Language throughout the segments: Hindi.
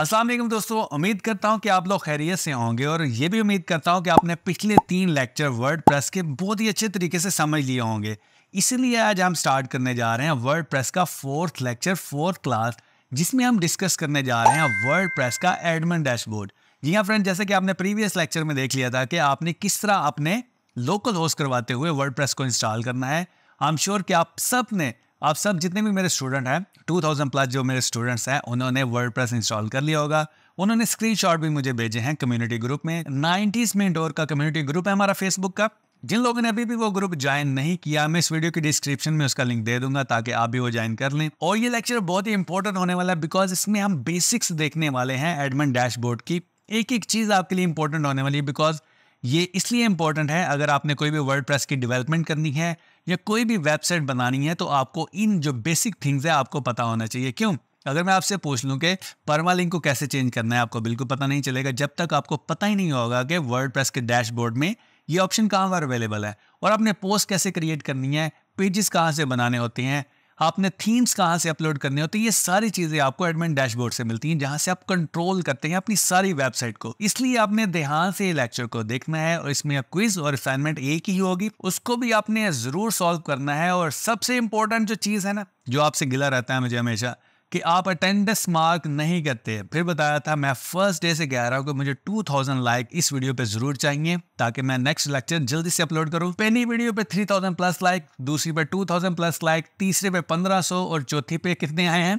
असलम दोस्तों उम्मीद करता हूँ कि आप लोग खैरियत से होंगे और ये भी उम्मीद करता हूँ कि आपने पिछले तीन लेक्चर वर्ड प्रेस के बहुत ही अच्छे तरीके से समझ लिए होंगे इसलिए आज हम स्टार्ट करने जा रहे हैं वर्ड प्रेस का फोर्थ लेक्चर फोर्थ क्लास जिसमें हम डिस्कस करने जा रहे हैं वर्ड प्रेस का एडमन डैशबोर्ड जी हाँ फ्रेंड जैसे कि आपने प्रीवियस लेक्चर में देख लिया था कि आपने किस तरह अपने लोकल होस्ट करवाते हुए वर्ड प्रेस को इंस्टॉल करना है आई एम श्योर कि आप सब ने आप सब जितने भी मेरे स्टूडेंट हैं 2000 प्लस जो मेरे स्टूडेंट्स हैं उन्होंने वर्ड इंस्टॉल कर लिया होगा उन्होंने स्क्रीनशॉट भी मुझे भेजे हैं कम्युनिटी ग्रुप में नाइन्टीज में डोर का कम्युनिटी ग्रुप है हमारा फेसबुक का जिन लोगों ने अभी भी वो ग्रुप ज्वाइन नहीं किया मैं इस वीडियो की डिस्क्रिप्शन में उसका लिंक दे दूंगा ताकि आप भी वो ज्वाइन कर लें और ये लेक्चर बहुत ही इंपॉर्टेंट होने वाला है बिकॉज इसमें हम बेसिक्स देखने वाले हैं एडमिन डैशबोर्ड की एक एक चीज़ आपके लिए इंपॉर्टेंट होने वाली है बिकॉज ये इसलिए इंपॉर्टेंट है अगर आपने कोई भी वर्ड की डेवलपमेंट करनी है या कोई भी वेबसाइट बनानी है तो आपको इन जो बेसिक थिंग्स है आपको पता होना चाहिए क्यों अगर मैं आपसे पूछ लूँ कि परमालिंक को कैसे चेंज करना है आपको बिल्कुल पता नहीं चलेगा जब तक आपको पता ही नहीं होगा कि वर्ड के डैशबोर्ड में ये ऑप्शन कहाँ पर अवेलेबल है और आपने पोस्ट कैसे क्रिएट करनी है पेजेस कहाँ से बनाने होते हैं आपने थीम्स कहाँ से अपलोड करने होते हैं ये सारी चीज़ें आपको एडमिन डैशबोर्ड से मिलती हैं जहाँ से आप कंट्रोल करते हैं अपनी सारी वेबसाइट को इसलिए आपने ध्यान से लेक्चर को देखना है और इसमें क्विज और असाइनमेंट एक ही होगी उसको भी आपने जरूर सॉल्व करना है और सबसे इंपॉर्टेंट जो चीज़ है ना जो आपसे गिला रहता है मुझे हमेशा कि आप अटेंडेंस मार्क नहीं करते फिर बताया था मैं फर्स्ट डे से कह रहा हूँ कि मुझे 2000 लाइक इस वीडियो पे जरूर चाहिए ताकि मैं नेक्स्ट लेक्चर जल्दी से अपलोड करूँ पहली वीडियो पे 3000 प्लस लाइक दूसरी पे 2000 प्लस लाइक तीसरे पे 1500 और चौथी पे कितने आए हैं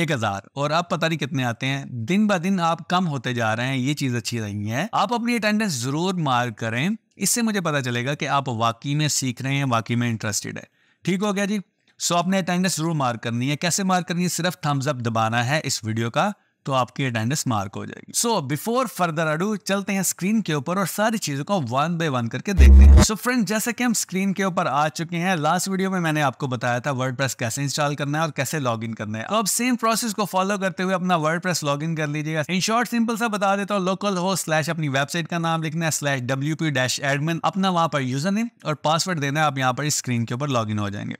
एक हज़ार और आप पता नहीं कितने आते हैं दिन ब दिन आप कम होते जा रहे हैं ये चीज़ अच्छी नहीं है आप अपनी अटेंडेंस ज़रूर मार्क करें इससे मुझे पता चलेगा कि आप वाकई में सीख रहे हैं वाकई में इंटरेस्टेड है ठीक हो गया जी सो आपने अटेंडेंस जरूर मार्क करनी है कैसे मार्क करनी है सिर्फ थम्स अप दबाना है इस वीडियो का तो आपकी अटेंडेंस मार्क हो जाएगी सो बिफोर फर्दर अडू चलते हैं स्क्रीन के ऊपर और सारी चीजों को वन बाय वन करके देखते हैं सो फ्रेंड जैसे कि हम स्क्रीन के ऊपर आ चुके हैं लास्ट वीडियो में मैंने आपको बताया था वर्ड कैसे इंस्टॉल करना है और कैसे लॉग इन करना है तो अब सेम प्रोसेस को फॉलो करते हुए अपना वर्ड प्रेस लॉग इन कर लीजिएगा इन शॉर्ट सिंपल सा बता देता हूँ लोकल हो स्लैश अपनी वेबसाइट का नाम लिखना है स्लैश डब्ल्यू डैश एडमिन अपना वहां पर यूजर नेम और पासवर्ड देना है आप यहाँ पर स्क्रीन के ऊपर लॉग इन हो जाएंगे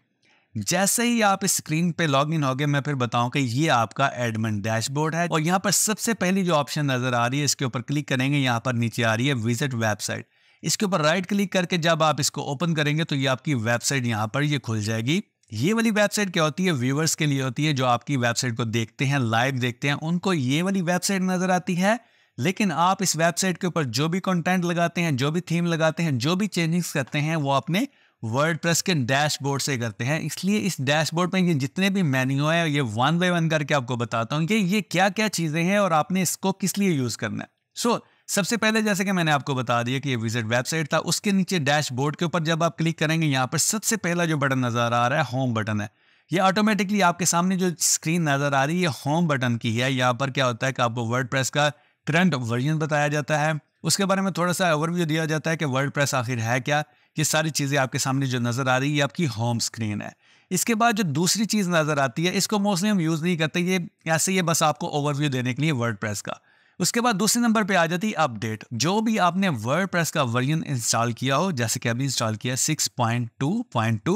जैसे ही आप स्क्रीन पे लॉग इन हो गए मैं फिर बताऊं कि ये आपका एडमिन डैशबोर्ड है और यहाँ पर सबसे पहली जो ऑप्शन नजर आ रही है इसके ऊपर क्लिक करेंगे यहाँ पर नीचे आ रही है विजिट वेबसाइट इसके ऊपर राइट क्लिक करके जब आप इसको ओपन करेंगे तो ये आपकी वेबसाइट यहाँ पर ये खुल जाएगी ये वाली वेबसाइट क्या होती है व्यूवर्स के लिए होती है जो आपकी वेबसाइट को देखते हैं लाइव देखते हैं उनको ये वाली वेबसाइट नजर आती है लेकिन आप इस वेबसाइट के ऊपर जो भी कंटेंट लगाते हैं जो भी थीम लगाते हैं जो भी चेंजिंग्स करते हैं वो अपने वर्ड प्रेस के डैशबोर्ड से करते हैं इसलिए इस डैशबोर्ड में ये जितने भी मेन्यू हैं ये वन बाई वन करके आपको बताता हूँ कि ये क्या क्या चीज़ें हैं और आपने इसको किस लिए यूज़ करना है सो so, सबसे पहले जैसे कि मैंने आपको बता दिया कि ये विजिट वेबसाइट था उसके नीचे डैशबोर्ड के ऊपर जब आप क्लिक करेंगे यहाँ पर सबसे पहला जो बटन नज़र आ रहा है होम बटन है ये ऑटोमेटिकली आपके सामने जो स्क्रीन नज़र आ रही है ये होम बटन की है यहाँ पर क्या होता है कि आपको वर्ड प्रेस का करंट वर्जन बताया जाता है उसके बारे में थोड़ा सा ओवरव्यू दिया जाता है कि वर्ड प्रेस आखिर है क्या ये सारी चीज़ें आपके सामने जो नज़र आ रही है ये आपकी होम स्क्रीन है इसके बाद जो दूसरी चीज़ नज़र आती है इसको मोस्टली हम यूज़ नहीं करते ये ऐसे ये बस आपको ओवरव्यू देने के लिए वर्ड का उसके बाद दूसरे नंबर पे आ जाती है अपडेट जो भी आपने वर्ड का वर्जन इंस्टॉल किया हो जैसे कि अभी इंस्टॉल किया 6.2.2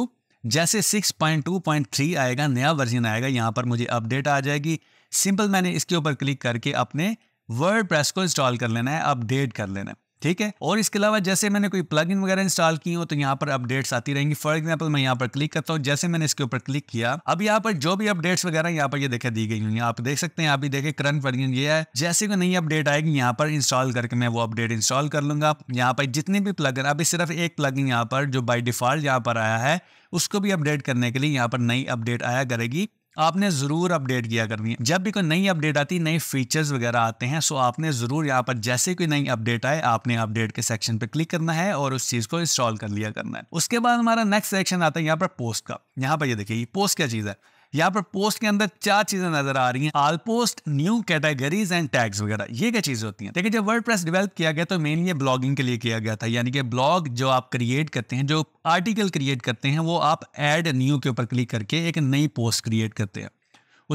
जैसे 6.2.3 आएगा नया वर्जन आएगा यहाँ पर मुझे अपडेट आ जाएगी सिंपल मैंने इसके ऊपर क्लिक करके अपने वर्ड को इंस्टॉल कर लेना है अपडेट कर लेना है ठीक है और इसके अलावा जैसे मैंने कोई प्लग इन वगैरह इंस्टॉल की हो तो यहाँ पर अपडेट्स आती रहेंगी फॉर एग्जाम्पल मैं यहाँ पर क्लिक करता हूँ जैसे मैंने इसके ऊपर क्लिक किया अब यहाँ पर जो भी अपडेट्स वगैरह यहाँ पर ये देखे दी गई हुई आप देख सकते हैं आप भी देखे करंट वर्जन ये है जैसे कोई नई अपडेट आएगी यहाँ पर इंस्टॉल करके मैं वो अपडेट इंस्टॉल कर लूंगा यहाँ पर जितने भी प्लग अभी सिर्फ एक प्लग यहाँ पर जो बाई डिफॉल्ट यहाँ पर आया है उसको भी अपडेट करने के लिए यहाँ पर नई अपडेट आया करेगी आपने ज़रूर अपडेट किया करनी है जब भी कोई नई अपडेट आती नए फीचर्स वगैरह आते हैं सो आपने ज़रूर यहाँ पर जैसे कोई नई अपडेट आए आपने अपडेट के सेक्शन पे क्लिक करना है और उस चीज़ को इंस्टॉल कर लिया करना है उसके बाद हमारा नेक्स्ट सेक्शन आता है यहाँ पर पोस्ट का यहाँ पर ये देखिए पोस्ट क्या चीज़ है यहाँ पर पोस्ट के अंदर चार चीजें नजर आ रही हैं all post new categories and tags वगैरह ये क्या चीजें होती हैं देखिए जब वर्ड डेवलप किया गया तो मेनली ये ब्लॉगिंग के लिए किया गया था यानी कि ब्लॉग जो आप क्रिएट करते हैं जो आर्टिकल क्रिएट करते हैं वो आप एड न्यू के ऊपर क्लिक करके एक नई पोस्ट क्रिएट करते हैं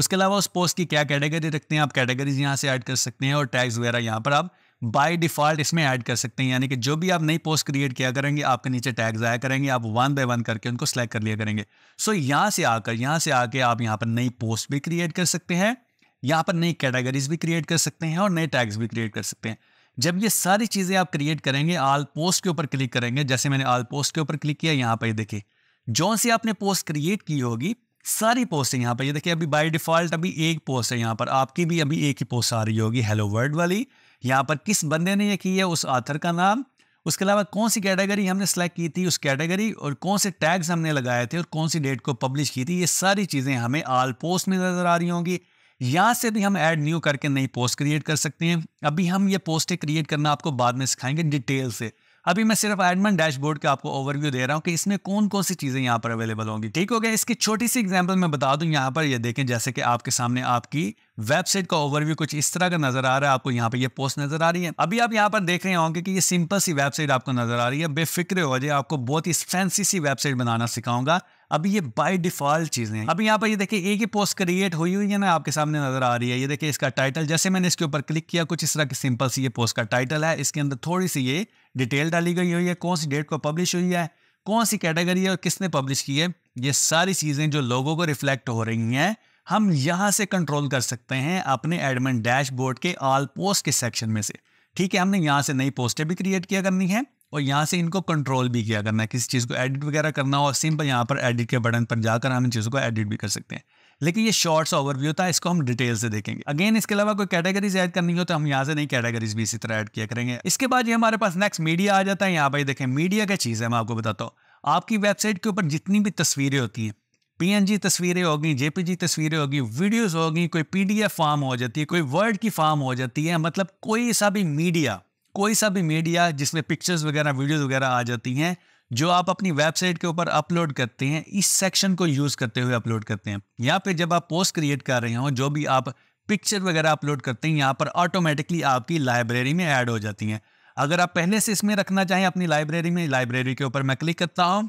उसके अलावा उस पोस्ट की क्या कैटेगरी रखते हैं आप कैटेगरीज यहाँ से ऐड कर सकते हैं और टैग्स वगैरह यहाँ पर आप बाय डिफ़ॉल्ट इसमें ऐड कर सकते हैं यानी कि जो भी आप नई पोस्ट क्रिएट किया करेंगे आपके नीचे टैग्स आया करेंगे आप वन बाय वन करके उनको सेलेक्ट कर लिया करेंगे सो so, यहाँ से आकर यहाँ से आके आप यहाँ पर नई पोस्ट भी क्रिएट कर सकते हैं यहाँ पर नई कैटेगरीज भी क्रिएट कर सकते हैं और नए टैग्स भी क्रिएट कर सकते हैं जब ये सारी चीज़ें आप क्रिएट करेंगे आल पोस्ट के ऊपर क्लिक करेंगे जैसे मैंने आल पोस्ट के ऊपर क्लिक किया यहाँ पर देखिए जो सी आपने पोस्ट क्रिएट की होगी सारी पोस्ट यहाँ पर ये देखिए अभी बाय डिफ़ॉल्ट अभी एक पोस्ट है यहाँ पर आपकी भी अभी एक ही पोस्ट आ रही होगी हेलो वर्ल्ड वाली यहाँ पर किस बंदे ने यह की है उस आथर का नाम उसके अलावा कौन सी कैटेगरी हमने सेलेक्ट की थी उस कैटेगरी और कौन से टैग्स हमने लगाए थे और कौन सी डेट को पब्लिश की थी ये सारी चीज़ें हमें आल पोस्ट में नज़र आ रही होंगी यहाँ से भी हम ऐड न्यू करके नई पोस्ट क्रिएट कर सकते हैं अभी हम ये पोस्टें क्रिएट करना आपको बाद में सिखाएंगे डिटेल से अभी मैं सिर्फ एडमन डैशबोर्ड का आपको ओवरव्यू दे रहा हूँ कि इसमें कौन कौन सी चीज़ें यहाँ पर अवेलेबल होंगी ठीक हो गया इसकी छोटी सी एग्जाम्पल मैं बता दूँ यहाँ पर ये यह देखें जैसे कि आपके सामने आपकी वेबसाइट का ओवरव्यू कुछ इस तरह का नजर आ रहा है आपको यहाँ पर ये यह पोस्ट नजर आ रही है अभी आप यहाँ पर देख रहे होंगे कि ये सिंपल सी वेबसाइट आपको नजर आ रही है बेफिक्र हो जाए आपको बहुत ही फैंसी सी वेबसाइट बनाना सिखाऊंगा अभी ये बाय डिफॉल्ट चीज़ें हैं अभी यहाँ पर ये देखिए एक ही पोस्ट क्रिएट हुई हुई है ना आपके सामने नजर आ रही है ये देखिए इसका टाइटल जैसे मैंने इसके ऊपर क्लिक किया कुछ इस तरह की सिंपल सी ये पोस्ट का टाइटल है इसके अंदर थोड़ी सी ये डिटेल डाली गई हुई है कौन सी डेट को पब्लिश हुई है कौन सी कैटेगरी है और किसने पब्लिश की है ये सारी चीज़ें जो लोगों को रिफ्लेक्ट हो रही हैं हम यहाँ से कंट्रोल कर सकते हैं अपने एडमिन डैशबोर्ड के ऑल पोस्ट के सेक्शन में से ठीक है हमने यहाँ से नई पोस्टें भी क्रिएट किया करनी है और यहाँ से इनको कंट्रोल भी किया करना है किसी चीज़ को एडिट वगैरह करना हो सिंपल यहाँ पर एडिट के बटन पर जाकर हम इन चीज़ों को एडिट भी कर सकते हैं लेकिन ये शॉर्ट्स ओवरव्यू था इसको हम डिटेल से देखेंगे अगेन इसके अलावा कोई कैटेगरीज ऐड करनी हो तो हम यहाँ से नहीं कैटेगरीज भी इसी तरह ऐड किया करेंगे इसके बाद ये हमारे पास नेक्स्ट मीडिया आ जाता है यहाँ पर देखें मीडिया क्या चीज़ है मैं आपको बताता हूँ आपकी वेबसाइट के ऊपर जितनी भी तस्वीरें होती हैं पी तस्वीरें होगी जेपीजी तस्वीरें होगी वीडियोस होगी कोई पीडीएफ फॉर्म हो जाती है कोई वर्ड की फॉर्म हो जाती है मतलब कोई सा भी मीडिया कोई सा भी मीडिया जिसमें पिक्चर्स वगैरह वीडियोज़ वगैरह आ जाती हैं जो आप अपनी वेबसाइट के ऊपर अपलोड करते हैं इस सेक्शन को यूज़ करते हुए अपलोड करते हैं या फिर जब आप पोस्ट क्रिएट कर रहे हो जो भी आप पिक्चर वगैरह अपलोड करते हैं यहाँ पर ऑटोमेटिकली आपकी लाइब्रेरी में ऐड हो जाती हैं अगर आप पहले से इसमें रखना चाहें अपनी लाइब्रेरी में लाइब्रेरी के ऊपर मैं क्लिक करता हूँ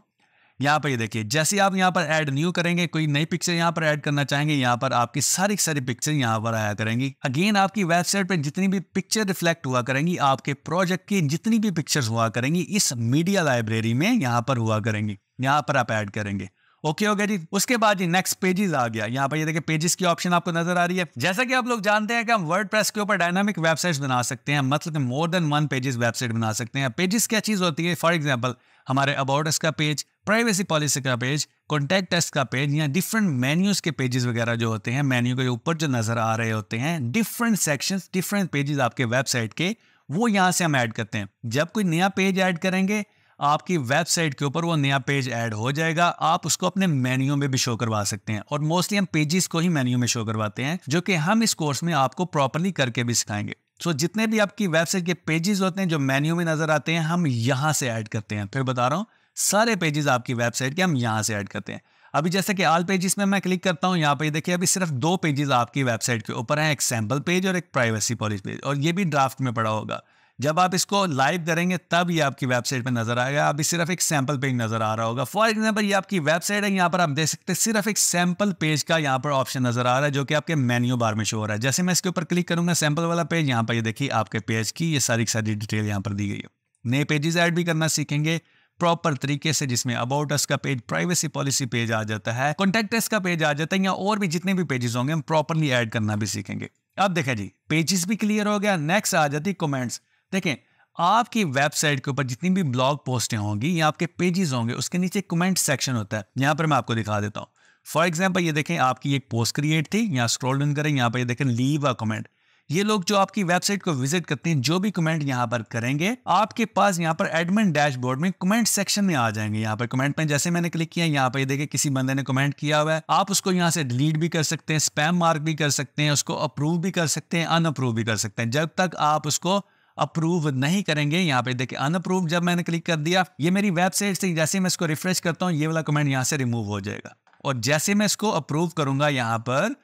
यहाँ पर ये देखिए जैसे आप यहाँ पर ऐड न्यू करेंगे कोई नई पिक्चर यहाँ पर ऐड करना चाहेंगे यहाँ पर आपकी सारी सारी पिक्चर यहाँ पर आया करेंगी अगेन आपकी वेबसाइट पर जितनी भी पिक्चर रिफ्लेक्ट हुआ करेंगी आपके प्रोजेक्ट की जितनी भी पिक्चर्स हुआ करेंगी इस मीडिया लाइब्रेरी में यहाँ पर हुआ करेंगी यहाँ पर आप ऐड करेंगे ओके हो गया जी उसके बाद जी नेक्स्ट पेजेस आ गया यहाँ पर ये देखिए पेजेस की ऑप्शन आपको नजर आ रही है जैसा कि आप लोग जानते हैं कि हम वर्डप्रेस के ऊपर डायनामिक वेबसाइट्स बना सकते हैं मतलब more than one pages website बना सकते हैं पेजेस क्या चीज होती है फॉर एग्जाम्पल हमारे अबाउट का पेज प्राइवेसी पॉलिसी का पेज कॉन्टैक्ट टेस्ट का पेज या डिफरेंट मेन्यूज के पेजेस वगैरह जो होते हैं मेन्यू के ऊपर जो नजर आ रहे होते हैं डिफरेंट सेक्शन डिफरेंट पेजेस आपके वेबसाइट के वो यहाँ से हम ऐड करते हैं जब कोई नया पेज ऐड करेंगे आपकी वेबसाइट के ऊपर वो नया पेज ऐड हो जाएगा आप उसको अपने मेन्यू में भी शो करवा सकते हैं और मोस्टली हम पेजेस को ही मेन्यू में शो करवाते हैं जो कि हम इस कोर्स में आपको प्रॉपरली करके भी सिखाएंगे सो so, जितने भी आपकी वेबसाइट के पेजेस होते हैं जो मेन्यू में नजर आते हैं हम यहाँ से ऐड करते हैं फिर बता रहा हूं सारे पेजेस आपकी वेबसाइट के हम यहाँ से ऐड करते हैं अभी जैसे कि आल पेजेस में मैं क्लिक करता हूँ यहाँ पर देखिए अभी सिर्फ दो पेजेस आपकी वेबसाइट के ऊपर हैं एक सैम्पल पेज और एक प्राइवेसी पॉलिसी पेज और ये भी ड्राफ्ट में पड़ा होगा जब आप इसको लाइव करेंगे तब ये आपकी वेबसाइट पर नजर आएगा अभी सिर्फ एक सैम्पल पेज नजर आ रहा होगा फॉर एग्जाम्पल ये आपकी वेबसाइट है यहाँ पर आप देख सकते हैं सिर्फ एक सैम्पल पेज का यहाँ पर ऑप्शन नजर आ रहा है जो कि आपके मेन्यू बार में शो हो रहा है जैसे मैं इसके ऊपर क्लिक करूंगा सैम्पल वाला पेज यहाँ पर ये देखिए आपके पेज की ये सारी सारी डिटेल यहाँ पर दी गई है नए पेजेस ऐड भी करना सीखेंगे प्रॉपर तरीके से जिसमें अबाउट अस का पेज प्राइवेसी पॉलिसी पेज आ जाता है कॉन्टेक्ट का पेज आ जाता है या और भी जितने भी पेजेस होंगे हम प्रॉपरली ऐड करना भी सीखेंगे अब देखें जी पेजेस भी क्लियर हो गया नेक्स्ट आ जाती कमेंट्स देखें आपकी वेबसाइट के ऊपर जितनी भी ब्लॉग पोस्टें होंगी या आपके पेजेस होंगे उसके नीचे कमेंट सेक्शन होता है यहाँ पर मैं आपको दिखा देता हूँ फॉर एग्जाम्पल ये देखें आपकी एक पोस्ट क्रिएट थी यहाँ स्क्रॉल डाउन करें यहाँ पर ये देखें लीव अ कमेंट ये लोग जो आपकी वेबसाइट को विजिट करते हैं जो भी कमेंट यहाँ पर करेंगे आपके पास यहाँ पर एडमिन डैशबोर्ड में कमेंट सेक्शन में आ जाएंगे यहाँ पर कमेंट में जैसे मैंने क्लिक किया यहाँ पर देखिए किसी बंदे ने कमेंट किया हुआ है आप उसको यहाँ से डिलीट भी कर सकते हैं स्पैम मार्क भी कर सकते हैं उसको अप्रूव भी कर सकते हैं अनअप्रूव भी कर सकते हैं जब तक आप उसको अप्रूव नहीं करेंगे यहाँ पे देखिए अनअप्रूव जब मैंने क्लिक कर दिया ये मेरी वेबसाइट से जैसे मैं इसको रिफ्रेश करता हूँ ये वाला कमेंट यहाँ से रिमूव हो जाएगा और जैसे मैं इसको अप्रूव करूंगा यहाँ पर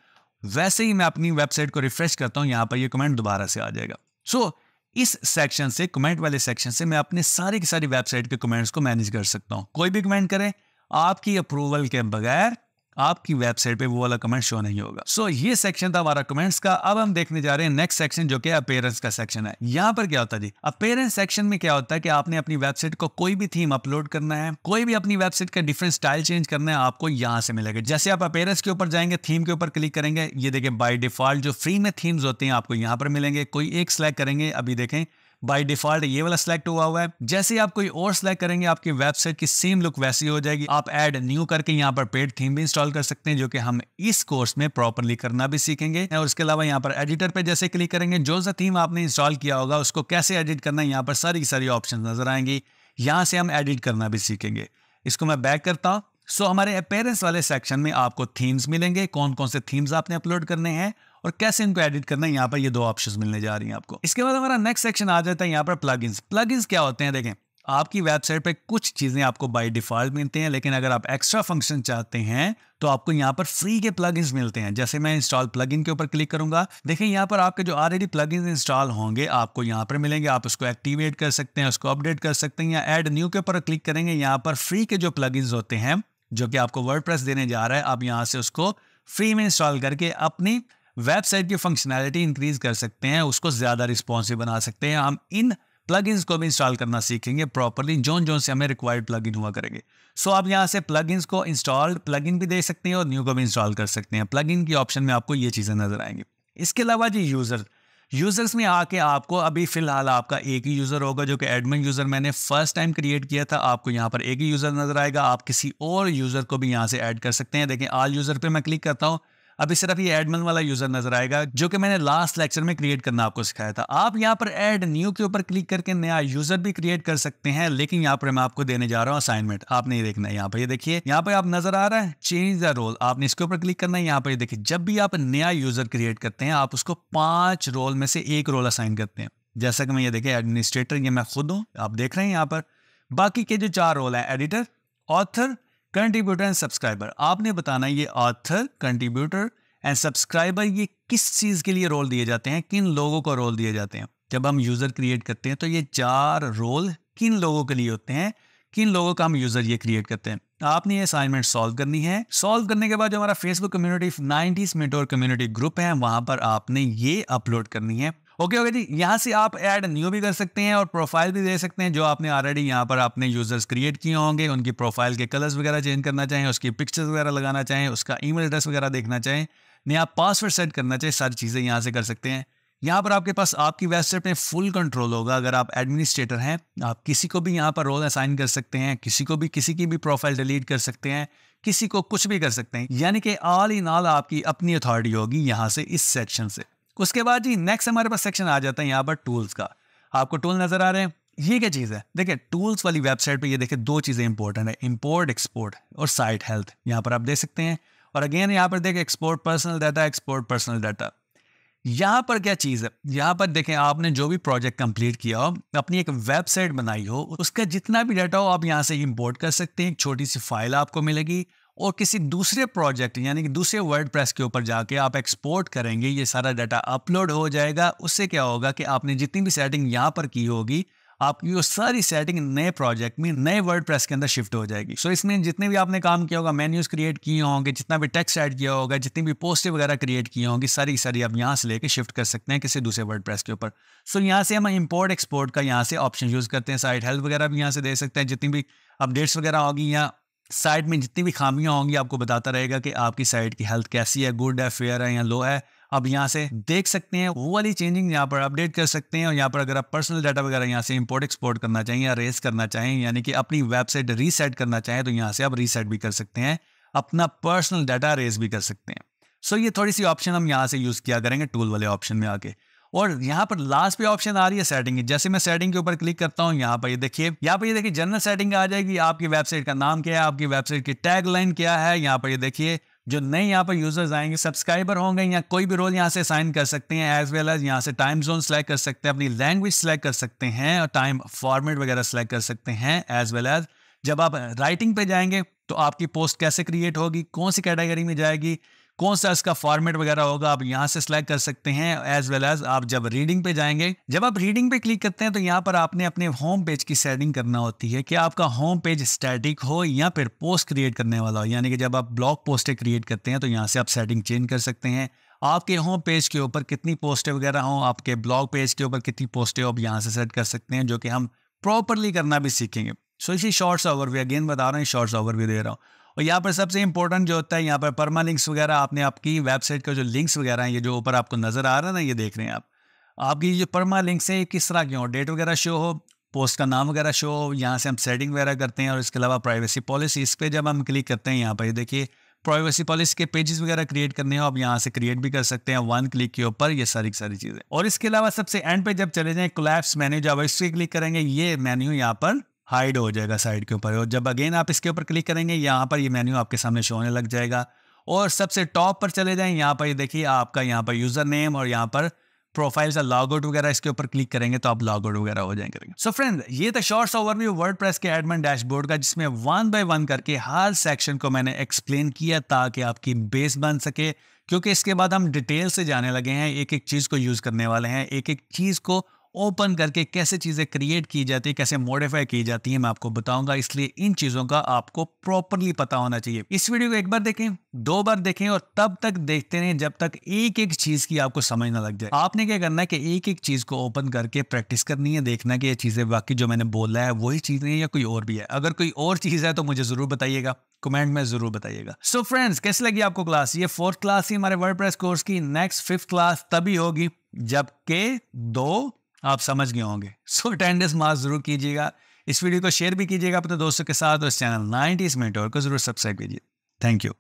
वैसे ही मैं अपनी वेबसाइट को रिफ्रेश करता हूँ यहाँ पर ये कमेंट दोबारा से आ जाएगा सो so, इस सेक्शन से कमेंट वाले सेक्शन से मैं अपने सारी की सारी वेबसाइट के कमेंट्स को मैनेज कर सकता हूँ कोई भी कमेंट करें आपकी अप्रूवल के बगैर आपकी वेबसाइट पे वो वाला कमेंट शो नहीं होगा सो so, ये सेक्शन था हमारा कमेंट्स का अब हम देखने जा रहे हैं नेक्स्ट सेक्शन जो कि अपेयरेंस का सेक्शन है यहाँ पर क्या होता है जी अपेयरेंस सेक्शन में क्या होता है कि आपने अपनी वेबसाइट को कोई भी थीम अपलोड करना है कोई भी अपनी वेबसाइट का डिफरेंट स्टाइल चेंज करना है आपको यहाँ से मिलेगा जैसे आप अपेयरेंस के ऊपर जाएंगे थीम के ऊपर क्लिक करेंगे ये देखें बाई डिफॉल्ट जो फ्री में थीम्स होते हैं आपको यहाँ पर मिलेंगे कोई एक सिलेक्ट करेंगे अभी देखें बाय डिफॉल्ट ये वाला सिलेक्ट हुआ हुआ है जैसे आप कोई और सिलेक्ट करेंगे आपकी वेबसाइट की सेम लुक वैसी हो जाएगी आप एड न्यू करके यहाँ पर पेड थीम भी इंस्टॉल कर सकते हैं जो कि हम इस कोर्स में प्रॉपरली करना भी सीखेंगे और इसके अलावा यहाँ पर एडिटर पे जैसे क्लिक करेंगे जो सा थीम आपने इंस्टॉल किया होगा उसको कैसे एडिट करना यहाँ पर सारी की सारी ऑप्शन नजर आएंगी यहाँ से हम एडिट करना भी सीखेंगे इसको मैं बैक करता हूँ सो हमारे अपेयरेंस वाले सेक्शन में आपको थीम्स मिलेंगे कौन कौन से थीम्स आपने अपलोड करने हैं और कैसे इनको एडिट करना है यहाँ पर ये दो ऑप्शन मिलने जा रही हैं आपको इसके बाद हमारा नेक्स्ट सेक्शन आ जाता है यहाँ पर प्लग प्लगइन्स क्या होते हैं देखें आपकी वेबसाइट पे कुछ चीज़ें आपको बाय डिफ़ॉल्ट मिलते हैं लेकिन अगर आप एक्स्ट्रा फंक्शन चाहते हैं तो आपको यहाँ पर फ्री के प्लग मिलते हैं जैसे मैं इंस्टॉल प्लग के ऊपर क्लिक करूंगा देखें यहाँ पर आपके जो ऑलरेडी प्लग इंस्टॉल होंगे आपको यहाँ पर मिलेंगे आप उसको एक्टिवेट कर सकते हैं उसको अपडेट कर सकते हैं या एड न्यू के ऊपर क्लिक करेंगे यहाँ पर फ्री के जो प्लग होते हैं जो कि आपको वर्ड देने जा रहा है आप यहाँ से उसको फ्री में इंस्टॉल करके अपनी वेबसाइट की फंक्शनैलिटी इंक्रीज कर सकते हैं उसको ज़्यादा रिस्पॉन्सिव बना सकते हैं हम इन प्लग को भी इंस्टॉल करना सीखेंगे प्रॉपरली जोन जोन से हमें रिक्वायर्ड प्लग हुआ करेंगे सो so, आप यहाँ से प्लग को इंस्टॉल प्लग भी दे सकते हैं और न्यू को भी इंस्टॉल कर सकते हैं प्लग की ऑप्शन में आपको ये चीज़ें नज़र आएंगी इसके अलावा जी यूज़र यूज़र्स में आके आपको अभी फ़िलहाल आपका एक ही यूज़र होगा जो कि एडमिन यूज़र मैंने फ़र्स्ट टाइम क्रिएट किया था आपको यहाँ पर एक ही यूज़र नज़र आएगा आप किसी और यूज़र को भी यहाँ से ऐड कर सकते हैं देखें आल यूज़र पर मैं क्लिक करता हूँ अभी सिर्फ ये एडमन वाला यूजर नजर आएगा जो कि मैंने लास्ट लेक्चर में क्रिएट करना आपको सिखाया था आप यहाँ पर एड न्यू के ऊपर क्लिक करके नया यूजर भी क्रिएट कर सकते हैं लेकिन यहाँ पर मैं आपको देने जा रहा हूँ असाइनमेंट आपने ये देखना है यहाँ पर ये देखिए यहाँ पर आप नजर आ रहा है चेंज द रोल आपने इसके ऊपर क्लिक करना है यहाँ पर देखिए जब भी आप नया यूजर क्रिएट करते हैं आप उसको पांच रोल में से एक रोल असाइन करते हैं जैसा कि मैं ये देखें एडमिनिस्ट्रेटर ये मैं खुद हूँ आप देख रहे हैं यहाँ पर बाकी के जो चार रोल है editor author contributor and subscriber आपने बताना ये ऑथर कंट्रीब्यूटर एंड सब्सक्राइबर ये किस चीज़ के लिए रोल दिए जाते हैं किन लोगों को रोल दिए जाते हैं जब हम यूज़र क्रिएट करते हैं तो ये चार रोल किन लोगों के लिए होते हैं किन लोगों का हम यूज़र ये क्रिएट करते हैं आपने ये असाइनमेंट सॉल्व करनी है सॉल्व करने के बाद जो हमारा Facebook community nineties mentor community group है वहाँ पर आपने ये अपलोड करनी है ओके ओके जी यहाँ से आप ऐड न्यू भी कर सकते हैं और प्रोफाइल भी दे सकते हैं जो आपने ऑलरेडी यहाँ पर आपने यूजर्स क्रिएट किए होंगे उनकी प्रोफाइल के कलर्स वगैरह चेंज करना चाहें उसकी पिक्चर्स वगैरह लगाना चाहें उसका ईमेल एड्रेस वगैरह देखना चाहें नया पासवर्ड सेट करना चाहें सारी चीज़ें यहाँ से कर सकते हैं यहाँ पर आपके पास आपकी वेबसाइट में फुल कंट्रोल होगा अगर आप एडमिनिस्ट्रेटर हैं आप किसी को भी यहाँ पर रोल असाइन कर सकते हैं किसी को भी किसी की भी प्रोफाइल डिलीट कर सकते हैं किसी को कुछ भी कर सकते हैं यानी कि ऑल इन ऑल आपकी अपनी अथॉरिटी होगी यहाँ से इस सेक्शन से उसके बाद जी नेक्स्ट हमारे पास सेक्शन आ जाता है यहाँ पर टूल्स का आपको टूल नजर आ रहे हैं ये क्या चीज़ है देखिए टूल्स वाली वेबसाइट पे ये देखिए दो चीज़ें इंपॉर्टेंट है इंपोर्ट एक्सपोर्ट और साइट हेल्थ यहाँ पर आप देख सकते हैं और अगेन यहाँ पर देखें export personal data export personal data यहाँ पर क्या चीज़ है यहाँ पर देखें आपने जो भी प्रोजेक्ट कंप्लीट किया हो अपनी एक वेबसाइट बनाई हो उसका जितना भी डाटा हो आप यहाँ से इंपोर्ट कर सकते हैं एक छोटी सी फाइल आपको मिलेगी और किसी दूसरे प्रोजेक्ट यानी कि दूसरे वर्ड प्रेस के ऊपर जाके आप एक्सपोर्ट करेंगे ये सारा डाटा अपलोड हो जाएगा उससे क्या होगा कि आपने जितनी भी सेटिंग यहाँ पर की होगी आपकी वो सारी सेटिंग नए प्रोजेक्ट में नए वर्ड प्रेस के अंदर शिफ्ट हो जाएगी सो so, इसमें जितने भी आपने काम किया होगा मेन्यूज क्रिएट किए होंगे जितना भी टेक्स्ट ऐड किया होगा जितनी भी पोस्टें वगैरह क्रिएट किए होंगी सारी सारी आप यहाँ से लेके शिफ्ट कर सकते हैं किसी दूसरे वर्ड प्रेस के ऊपर सो so, यहाँ से हम इम्पोर्ट एक्सपोर्ट का यहाँ से ऑप्शन यूज़ करते हैं साइट हेल्प वगैरह भी यहाँ से दे सकते हैं जितनी भी अपडेट्स वगैरह होगी या साइट में जितनी भी खामियां होंगी आपको बताता रहेगा कि आपकी साइट की हेल्थ कैसी है गुड है फेयर है या लो है आप यहाँ से देख सकते हैं वो वाली चेंजिंग यहाँ पर अपडेट कर सकते हैं और यहाँ पर अगर आप पर्सनल डाटा वगैरह यहाँ से इंपोर्ट एक्सपोर्ट करना चाहें या रेस करना चाहें यानी कि अपनी वेबसाइट रीसेट करना चाहें तो यहाँ से आप रीसेट भी कर सकते हैं अपना पर्सनल डाटा रेस भी कर सकते हैं सो so ये थोड़ी सी ऑप्शन हम यहाँ से यूज़ किया करेंगे टूल वाले ऑप्शन में आके और यहाँ पर लास्ट पे ऑप्शन आ रही है सेटिंग जैसे मैं सेटिंग के ऊपर क्लिक करता हूँ यहाँ पर ये देखिए यहाँ पर ये देखिए जनरल सेटिंग आ जाएगी आपकी वेबसाइट का नाम क्या है आपकी वेबसाइट की टैगलाइन क्या है यहाँ पर ये देखिए जो नए यहाँ पर यूजर्स आएंगे सब्सक्राइबर होंगे या कोई भी रोल यहाँ से साइन कर सकते हैं एज वेल एज यहाँ से टाइम जोन सेलेक्ट कर सकते हैं अपनी लैंग्वेज सेलेक्ट कर सकते हैं और टाइम फॉर्मेट वगैरह सेलेक्ट कर सकते हैं एज वेल एज जब आप राइटिंग पे जाएंगे तो आपकी पोस्ट कैसे क्रिएट होगी कौन सी कैटेगरी में जाएगी कौन सा इसका फॉर्मेट वगैरह होगा आप यहाँ से सिलेक्ट कर सकते हैं एज वेल एज आप जब रीडिंग पे जाएंगे जब आप रीडिंग पे क्लिक करते हैं तो यहाँ पर आपने अपने होम पेज की सेटिंग करना होती है कि आपका होम पेज स्टैटिक हो या फिर पोस्ट क्रिएट करने वाला हो यानी कि जब आप ब्लॉग पोस्टें क्रिएट करते हैं तो यहाँ से आप सेटिंग चेंज कर सकते हैं आपके होम पेज के ऊपर कितनी पोस्टें वगैरह हों आपके ब्लॉग पेज के ऊपर कितनी पोस्टें आप यहाँ से सेट कर सकते हैं जो कि हम प्रॉपरली करना भी सीखेंगे सो इसी शॉर्ट्स ओवरव्यू अगेन बता रहा हूँ शॉर्ट्स ओवरव्यू दे रहा हूँ और यहाँ पर सबसे इंपॉर्टेंट जो होता है यहाँ पर परमा लिंक्स वगैरह आपने आपकी वेबसाइट का जो लिंक्स वगैरह हैं ये जो ऊपर आपको नज़र आ रहा है ना ये देख रहे हैं आप आपकी जो परमा लिंक्स है किस तरह के हो डेट वगैरह शो हो पोस्ट का नाम वगैरह शो हो यहाँ से हम सेटिंग वगैरह करते हैं और इसके अलावा प्राइवेसी पॉलिसी इस पर जब हम क्लिक करते हैं यहाँ पर देखिए प्राइवेसी पॉलिसी के पेजेस वगैरह क्रिएट करने हो आप यहाँ से क्रिएट भी कर सकते हैं वन क्लिक के ऊपर ये सारी सारी चीज़ें और इसके अलावा सबसे एंड पे जब चले जाएँ कोलैप्स मैन्यू जब इस पर क्लिक करेंगे ये मैन्यू यहाँ पर हाइड हो जाएगा साइड के ऊपर और जब अगेन आप इसके ऊपर क्लिक करेंगे यहाँ पर ये मेन्यू आपके सामने शो होने लग जाएगा और सबसे टॉप पर चले जाएँ यहाँ पर ये देखिए आपका यहाँ पर यूज़र नेम और यहाँ पर प्रोफाइल लॉग लॉगआउट वगैरह इसके ऊपर क्लिक करेंगे तो आप लॉग आउट वगैरह हो जाएंगे सो फ्रेंड ये था शॉर्ट्स भी वर्ड प्रेस के एडमिन डैशबोर्ड का जिसमें वन बाय वन करके हर सेक्शन को मैंने एक्सप्लेन किया ताकि आपकी बेस बन सके क्योंकि इसके बाद हम डिटेल से जाने लगे हैं एक एक चीज़ को यूज़ करने वाले हैं एक एक चीज़ को ओपन करके कैसे चीज़ें क्रिएट की जाती है कैसे मॉडिफाई की जाती है मैं आपको बताऊंगा इसलिए इन चीज़ों का आपको प्रॉपरली पता होना चाहिए इस वीडियो को एक बार देखें दो बार देखें और तब तक देखते रहें जब तक एक एक चीज़ की आपको समझ ना लग जाए आपने क्या करना है कि एक एक चीज़ को ओपन करके प्रैक्टिस करनी है देखना कि ये चीज़ें बाकी जो मैंने बोला है वही चीज़ें या कोई और भी है अगर कोई और चीज़ है तो मुझे ज़रूर बताइएगा कमेंट में जरूर बताइएगा सो फ्रेंड्स कैसे लगी आपको क्लास ये फोर्थ क्लास ही हमारे वर्ड कोर्स की नेक्स्ट फिफ्थ क्लास तभी होगी जबकि दो आप समझ गए होंगे सो अटेंडेंस मार्क जरूर कीजिएगा इस वीडियो को शेयर भी कीजिएगा अपने दोस्तों के साथ और इस चैनल नाइनटीज मिनट और को जरूर सब्सक्राइब कीजिए थैंक यू